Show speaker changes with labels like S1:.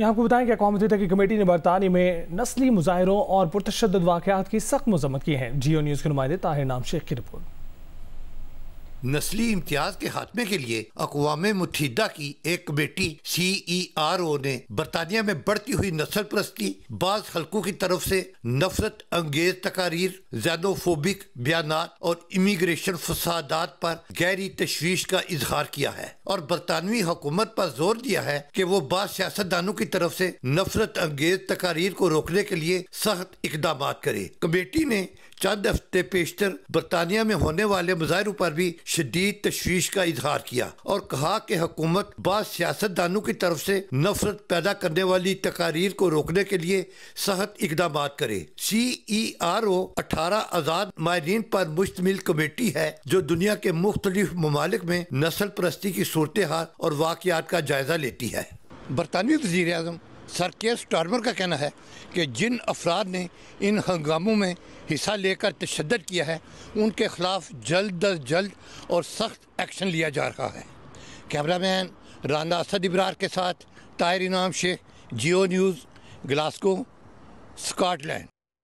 S1: यहाँ आपको बताएं कि अकवा मुत की कमेटी ने बरतानी में नस्ली मुजाहरों और पुरतशद वाकत की सख्त मजम्मत की है जियो न्यूज़ के नुमाइंदे ताहिर नाम शेख की रिपोर्ट
S2: नस्ली इम्तियाज के खात्मे के लिए अकवाम मुतहदा की एक कमेटी सी ई आर ओ ने बरतानिया में बढ़ती हुई नस्ल प्रस्ती बाज हल्कों की तरफ से नफरत अंगेज तकारीर जैनोफोबिक बयान और इमिग्रेशन फसादात पर गहरी तशवीश का इजहार किया है और बरतानवी हुकूमत पर जोर दिया है कि वो बाद सियासतदानों की तरफ से नफरत अंगेज तकारीर को रोकने के लिए सख्त इकदाम करे कमेटी ने चंद हफ्ते पेशर बरतानिया में होने वाले मुजाहरों पर भी शदीद तशवीश का इजहार किया और कहा कि हुकूमत बाद सियासतदानों की तरफ से नफरत पैदा करने वाली तकारीर को रोकने के लिए सहत इकदाम करे सी ई आर ओ अठारह आजाद माहरीन पर मुश्तमिल कमेटी है जो दुनिया के मुख्तलिफ ममालिक में नस्ल परस्ती की सूरत हाल और वाकयात का जायजा लेती है बरतानवी वजीर अजम सर के स्टार्मर का कहना है कि जिन अफराद ने इन हंगामों में हिस्सा लेकर तशद किया है उनके खिलाफ जल्द अज जल्द और सख्त एक्शन लिया जा रहा है कैमरा मैन राना असद इबरार के साथ Tayyar Inam Shaikh Geo news Glasgow Scotland